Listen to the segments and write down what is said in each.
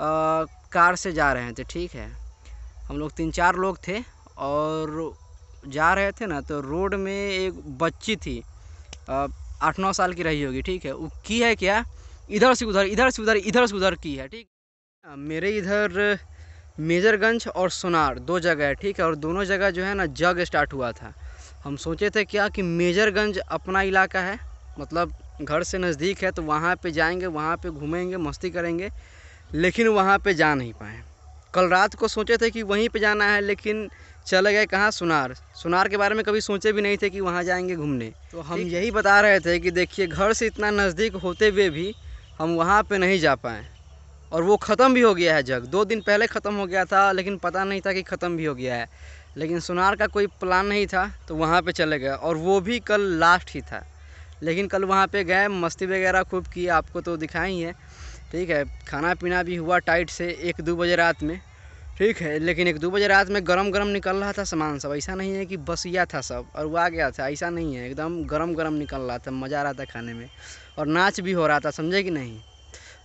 car से जा रहे थे ठीक है हम लोग तीन चार लोग थे और जा रहे थे ना तो रोड में एक बच्ची थी आठ नौ साल की रही होगी ठीक है वो की है क्या इधर से उधर इधर से उधर इधर से उधर की है ठीक मेरे इधर मेजरगंज और सोनार दो जगह है ठीक है और दोनों जगह जो है ना जग स्टार्ट हुआ था हम सोचे थे क्या कि मेजरगंज अपना इलाका है मतलब घर से नज़दीक है तो वहाँ पे जाएंगे वहाँ पे घूमेंगे मस्ती करेंगे लेकिन वहाँ पे जा नहीं पाए कल रात को सोचे थे कि वहीं पे जाना है लेकिन चले गए कहाँ सुनार सुनार के बारे में कभी सोचे भी नहीं थे कि वहाँ जाएंगे घूमने तो हम यही बता रहे थे कि देखिए घर से इतना नज़दीक होते हुए भी हम वहाँ पे नहीं जा पाए और वो ख़त्म भी हो गया है जग दो दिन पहले ख़त्म हो गया था लेकिन पता नहीं था कि ख़त्म भी हो गया है लेकिन सुनार का कोई प्लान नहीं था तो वहाँ पर चले गए और वो भी कल लास्ट ही था लेकिन कल वहाँ पर गए मस्ती वगैरह खूब की आपको तो दिखाई है ठीक है खाना पीना भी हुआ टाइट से एक दो बजे रात में ठीक है लेकिन एक दो बजे रात में गरम गरम निकल रहा था सामान सब ऐसा नहीं है कि बस गया था सब और वो आ गया था ऐसा नहीं है एकदम गरम गरम निकल रहा था मज़ा आ रहा था खाने में और नाच भी हो रहा था समझे कि नहीं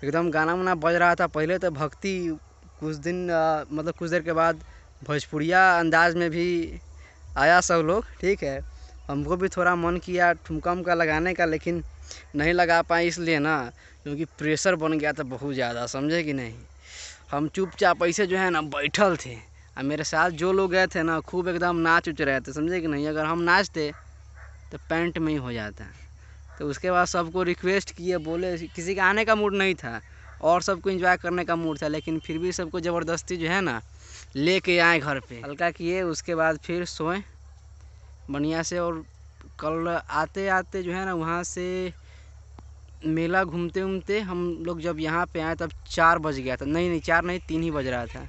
एकदम गाना वाना बज रहा था पहले तो भक्ति कुछ दिन आ, मतलब कुछ देर के बाद भोजपुरिया अंदाज में भी आया सब लोग ठीक है हमको भी थोड़ा मन किया ठुमका उमका लगाने का लेकिन नहीं लगा पाए इसलिए ना क्योंकि प्रेशर बन गया था बहुत ज़्यादा समझे कि नहीं हम चुपचाप ऐसे जो है ना बैठल थे और मेरे साथ जो लोग गए थे ना खूब एकदम नाच उच रहे थे समझे कि नहीं अगर हम नाचते तो पैंट में ही हो जाता तो उसके बाद सबको रिक्वेस्ट किए बोले किसी का आने का मूड नहीं था और सबको इंजॉय करने का मूड था लेकिन फिर भी सबको ज़बरदस्ती जो है ना ले आए घर पे हल्का किए उसके बाद फिर सोए बढ़िया से और कल आते आते जो है ना वहाँ से मेला घूमते घूमते हम लोग जब यहाँ पे आए तब चार बज गया था नहीं नहीं चार नहीं तीन ही बज रहा था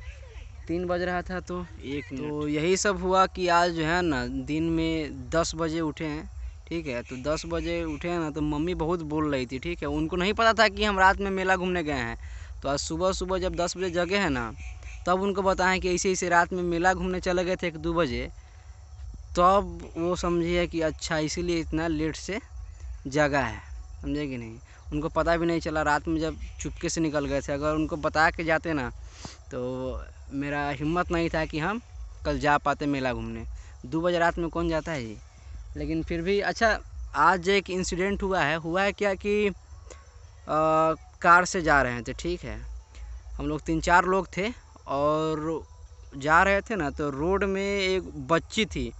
तीन बज रहा था तो एक तो यही सब हुआ कि आज जो है ना दिन में दस बजे उठे हैं ठीक है तो दस बजे उठे हैं ना तो मम्मी बहुत बोल रही थी ठीक है उनको नहीं पता था कि हम रात में मेला घूमने गए हैं तो आज सुबह सुबह जब दस बजे जगे हैं ना तब उनको बताएं कि ऐसे ऐसे रात में मेला घूमने चले गए थे एक दो बजे तब तो वो समझिए कि अच्छा इसीलिए इतना लेट से जगा है समझे कि नहीं उनको पता भी नहीं चला रात में जब चुपके से निकल गए थे अगर उनको बता के जाते ना तो मेरा हिम्मत नहीं था कि हम कल जा पाते मेला घूमने दो बजे रात में कौन जाता है ये लेकिन फिर भी अच्छा आज एक इंसिडेंट हुआ है हुआ है क्या कि आ, कार से जा रहे थे ठीक है हम लोग तीन चार लोग थे और जा रहे थे ना तो रोड में एक बच्ची थी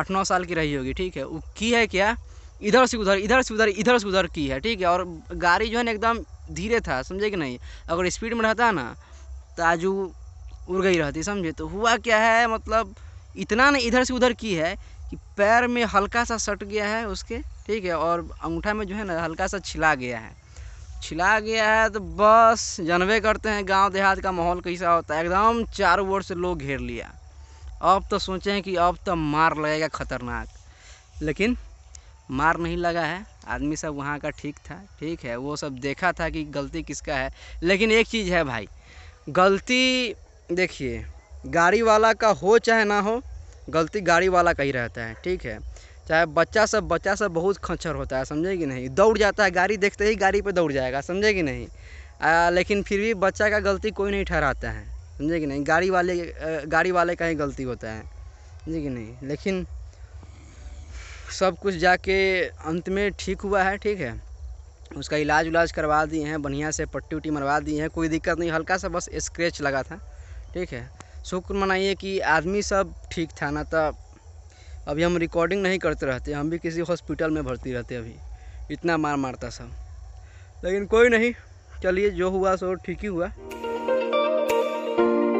आठ नौ साल की रही होगी ठीक है वो की है क्या इधर से उधर इधर से उधर इधर से उधर की है ठीक है और गाड़ी जो है ना एकदम धीरे था समझे कि नहीं अगर स्पीड में रहता ना ताजू उड़ गई रहती समझे तो हुआ क्या है मतलब इतना ना इधर से उधर की है कि पैर में हल्का सा सट गया है उसके ठीक है और अंगूठा में जो है ना हल्का सा छिला गया है छिला गया है तो बस जानबे करते हैं गांव देहात का माहौल कैसा होता है एकदम चारों ओर से लोग घेर लिया अब तो सोचे हैं कि अब तो मार लगेगा ख़तरनाक लेकिन मार नहीं लगा है आदमी सब वहाँ का ठीक था ठीक है वो सब देखा था कि गलती किसका है लेकिन एक चीज़ है भाई गलती देखिए गाड़ी वाला का हो चाहे ना हो गलती गाड़ी वाला का ही रहता है ठीक है चाहे बच्चा सब बच्चा सब बहुत खच्छर होता है समझे कि नहीं दौड़ जाता है गाड़ी देखते ही गाड़ी पर दौड़ जाएगा समझे कि नहीं आ, लेकिन फिर भी बच्चा का गलती कोई नहीं ठहराता है समझे कि नहीं गाड़ी वाले गाड़ी वाले का ही गलती होता है समझे कि नहीं लेकिन सब कुछ जाके अंत में ठीक हुआ है ठीक है उसका इलाज उलाज करवा दिए हैं बढ़िया से पट्टी उट्टी मरवा दिए हैं कोई दिक्कत नहीं हल्का सा बस स्क्रैच लगा था ठीक है शुक्र मनाइए कि आदमी सब ठीक था ना तो अभी हम रिकॉर्डिंग नहीं करते रहते हम भी किसी हॉस्पिटल में भर्ती रहते अभी इतना मार मारता सब लेकिन कोई नहीं चलिए जो हुआ सो ठीक ही हुआ you